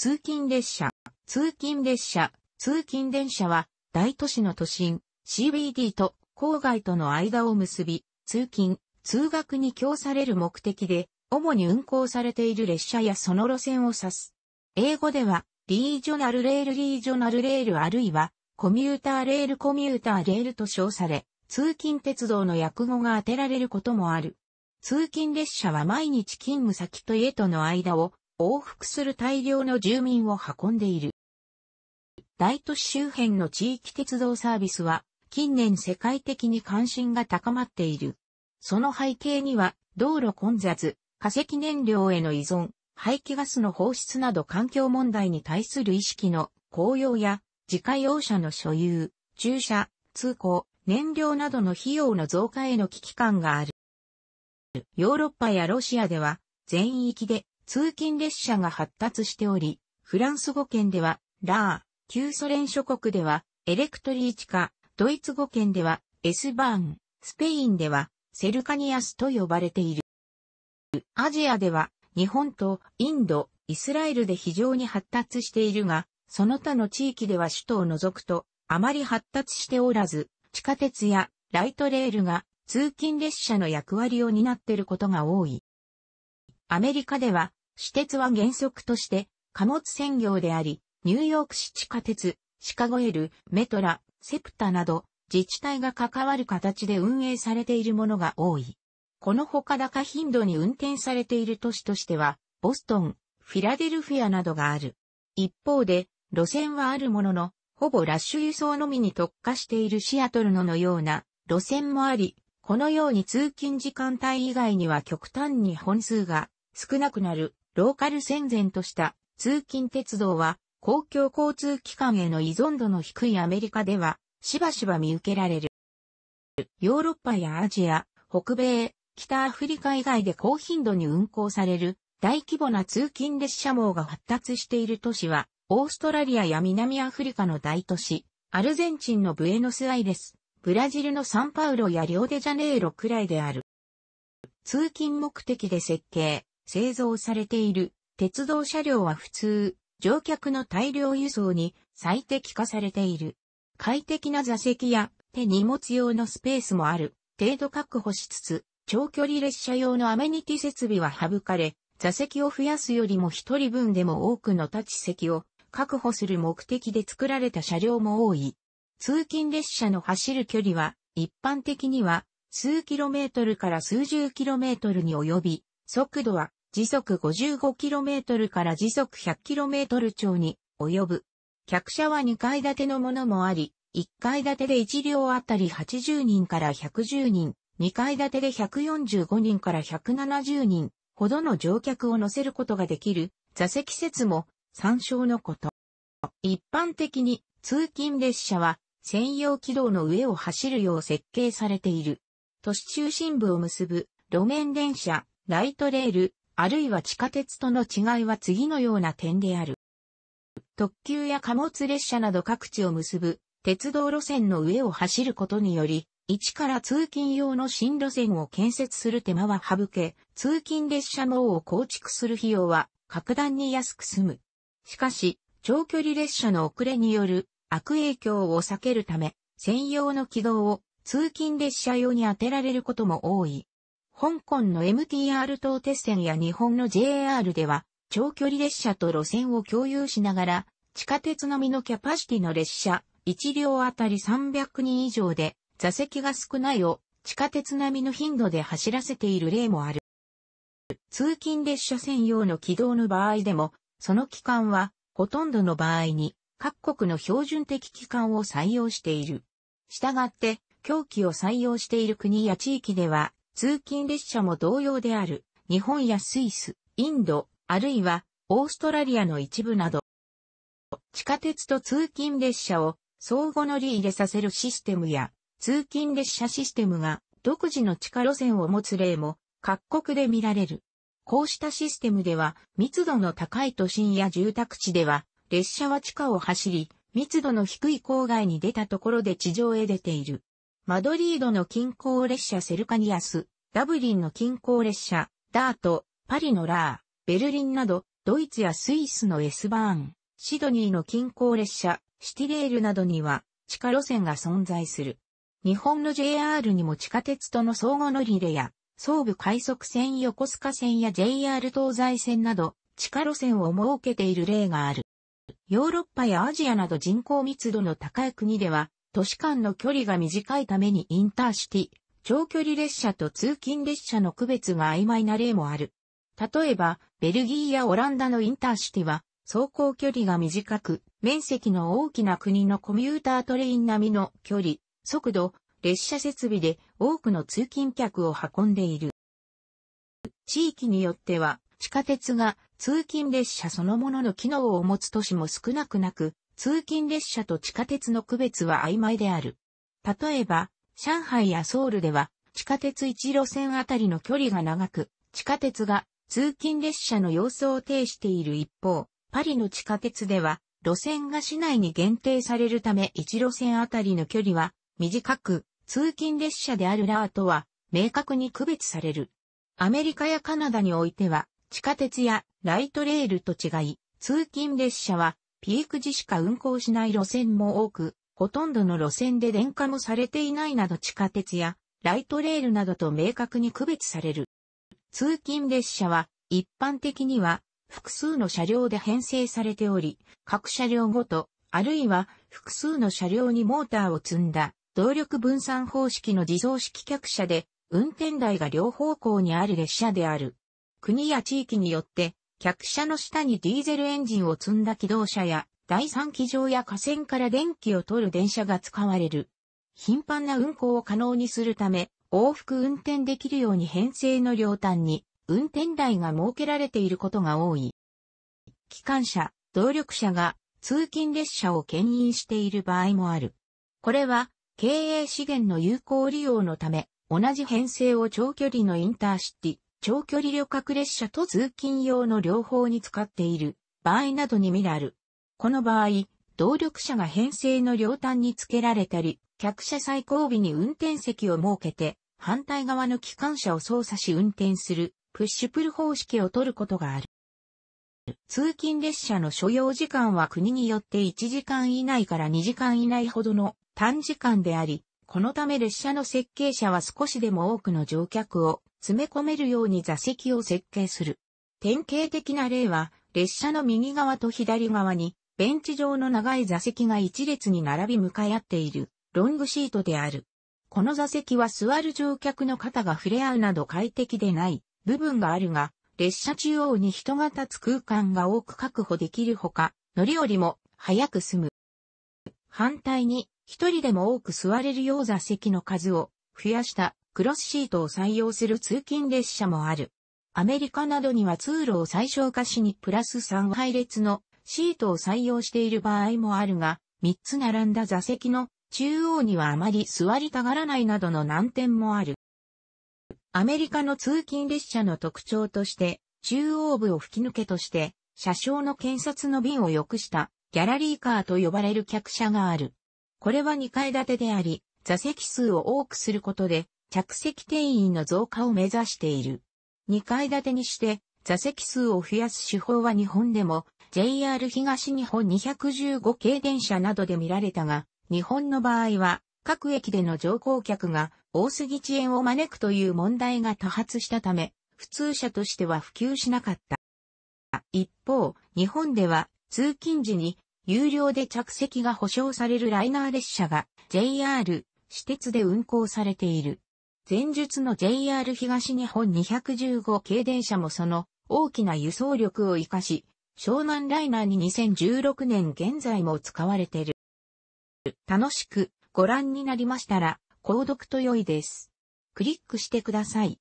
通勤列車。通勤列車、通勤電車は、大都市の都心、CBD と郊外との間を結び、通勤、通学に供される目的で、主に運行されている列車やその路線を指す。英語では、リージョナルレールリージョナルレールあるいは、コミューターレールコミューターレールと称され、通勤鉄道の訳語が当てられることもある。通勤列車は毎日勤務先と家との間を往復する大量の住民を運んでいる。大都市周辺の地域鉄道サービスは近年世界的に関心が高まっている。その背景には道路混雑、化石燃料への依存、排気ガスの放出など環境問題に対する意識の高揚や自家用車の所有、駐車、通行、燃料などの費用の増加への危機感がある。ヨーロッパやロシアでは全域で通勤列車が発達しており、フランス語圏では、ラー、旧ソ連諸国では、エレクトリーチカ、ドイツ語圏では、エスバーン、スペインでは、セルカニアスと呼ばれている。アジアでは、日本とインド、イスラエルで非常に発達しているが、その他の地域では首都を除くと、あまり発達しておらず、地下鉄やライトレールが通勤列車の役割を担っていることが多い。アメリカでは私鉄は原則として、貨物専業であり、ニューヨーク市地下鉄、シカゴエル、メトラ、セプタなど、自治体が関わる形で運営されているものが多い。このほか高頻度に運転されている都市としては、ボストン、フィラデルフィアなどがある。一方で、路線はあるものの、ほぼラッシュ輸送のみに特化しているシアトルののような路線もあり、このように通勤時間帯以外には極端に本数が少なくなるローカル戦前とした通勤鉄道は公共交通機関への依存度の低いアメリカではしばしば見受けられる。ヨーロッパやアジア、北米、北アフリカ以外で高頻度に運行される大規模な通勤列車網が発達している都市はオーストラリアや南アフリカの大都市、アルゼンチンのブエノスアイレス、ブラジルのサンパウロやリオデジャネイロくらいである。通勤目的で設計、製造されている鉄道車両は普通、乗客の大量輸送に最適化されている。快適な座席や手荷物用のスペースもある程度確保しつつ、長距離列車用のアメニティ設備は省かれ、座席を増やすよりも一人分でも多くの立ち席を確保する目的で作られた車両も多い。通勤列車の走る距離は一般的には数キロメートルから数十キロメートルに及び、速度は時速 55km から時速 100km 超に及ぶ。客車は2階建てのものもあり、1階建てで1両あたり80人から110人、2階建てで145人から170人ほどの乗客を乗せることができる座席説も参照のこと。一般的に通勤列車は専用軌道の上を走るよう設計されている。都市中心部を結ぶ路面電車、ライトレール、あるいは地下鉄との違いは次のような点である。特急や貨物列車など各地を結ぶ鉄道路線の上を走ることにより、一から通勤用の新路線を建設する手間は省け、通勤列車網を構築する費用は格段に安く済む。しかし、長距離列車の遅れによる悪影響を避けるため、専用の軌道を通勤列車用に当てられることも多い。香港の MTR 等鉄線や日本の JR では、長距離列車と路線を共有しながら、地下鉄並みのキャパシティの列車、1両あたり300人以上で、座席が少ないを、地下鉄並みの頻度で走らせている例もある。通勤列車専用の軌道の場合でも、その期間は、ほとんどの場合に、各国の標準的機関を採用している。したがって、狂気を採用している国や地域では、通勤列車も同様である、日本やスイス、インド、あるいはオーストラリアの一部など、地下鉄と通勤列車を相互乗り入れさせるシステムや、通勤列車システムが独自の地下路線を持つ例も各国で見られる。こうしたシステムでは密度の高い都心や住宅地では列車は地下を走り密度の低い郊外に出たところで地上へ出ている。マドリードの近郊列車セルカニアス、ダブリンの近郊列車、ダート、パリのラー、ベルリンなど、ドイツやスイスの S バーン、シドニーの近郊列車、シティレールなどには、地下路線が存在する。日本の JR にも地下鉄との相互乗り入れや、総武快速線横須賀線や JR 東西線など、地下路線を設けている例がある。ヨーロッパやアジアなど人口密度の高い国では、都市間の距離が短いためにインターシティ、長距離列車と通勤列車の区別が曖昧な例もある。例えば、ベルギーやオランダのインターシティは、走行距離が短く、面積の大きな国のコミュータートレイン並みの距離、速度、列車設備で多くの通勤客を運んでいる。地域によっては、地下鉄が通勤列車そのものの機能を持つ都市も少なくなく、通勤列車と地下鉄の区別は曖昧である。例えば、上海やソウルでは、地下鉄1路線あたりの距離が長く、地下鉄が通勤列車の様相を呈している一方、パリの地下鉄では、路線が市内に限定されるため1路線あたりの距離は短く、通勤列車であるラーとは明確に区別される。アメリカやカナダにおいては地下鉄やライトレールと違い、通勤列車はピーク時しか運行しない路線も多く、ほとんどの路線で電化もされていないなど地下鉄やライトレールなどと明確に区別される。通勤列車は一般的には複数の車両で編成されており、各車両ごと、あるいは複数の車両にモーターを積んだ動力分散方式の自動式客車で運転台が両方向にある列車である。国や地域によって客車の下にディーゼルエンジンを積んだ機動車や、第三機場や架線から電気を取る電車が使われる。頻繁な運行を可能にするため、往復運転できるように編成の両端に、運転台が設けられていることが多い。機関車、動力車が通勤列車を牽引している場合もある。これは経営資源の有効利用のため、同じ編成を長距離のインターシティ、長距離旅客列車と通勤用の両方に使っている場合などに見られる。この場合、動力車が編成の両端に付けられたり、客車最後尾に運転席を設けて、反対側の機関車を操作し運転する、プッシュプル方式を取ることがある。通勤列車の所要時間は国によって1時間以内から2時間以内ほどの短時間であり、このため列車の設計者は少しでも多くの乗客を詰め込めるように座席を設計する。典型的な例は、列車の右側と左側に、ベンチ上の長い座席が一列に並び向かい合っている、ロングシートである。この座席は座る乗客の肩が触れ合うなど快適でない部分があるが、列車中央に人が立つ空間が多く確保できるほか、乗り降りも早く済む。反対に、一人でも多く座れるよう座席の数を増やしたクロスシートを採用する通勤列車もある。アメリカなどには通路を最小化しにプラス3配列のシートを採用している場合もあるが、3つ並んだ座席の中央にはあまり座りたがらないなどの難点もある。アメリカの通勤列車の特徴として、中央部を吹き抜けとして、車掌の検察の便を良くしたギャラリーカーと呼ばれる客車がある。これは2階建てであり、座席数を多くすることで、着席定員の増加を目指している。2階建てにして座席数を増やす手法は日本でも JR 東日本215系電車などで見られたが、日本の場合は各駅での乗降客が多すぎ遅延を招くという問題が多発したため、普通車としては普及しなかった。一方、日本では通勤時に有料で着席が保証されるライナー列車が JR、私鉄で運行されている。前述の JR 東日本215系電車もその大きな輸送力を活かし、湘南ライナーに2016年現在も使われている。楽しくご覧になりましたら、購読と良いです。クリックしてください。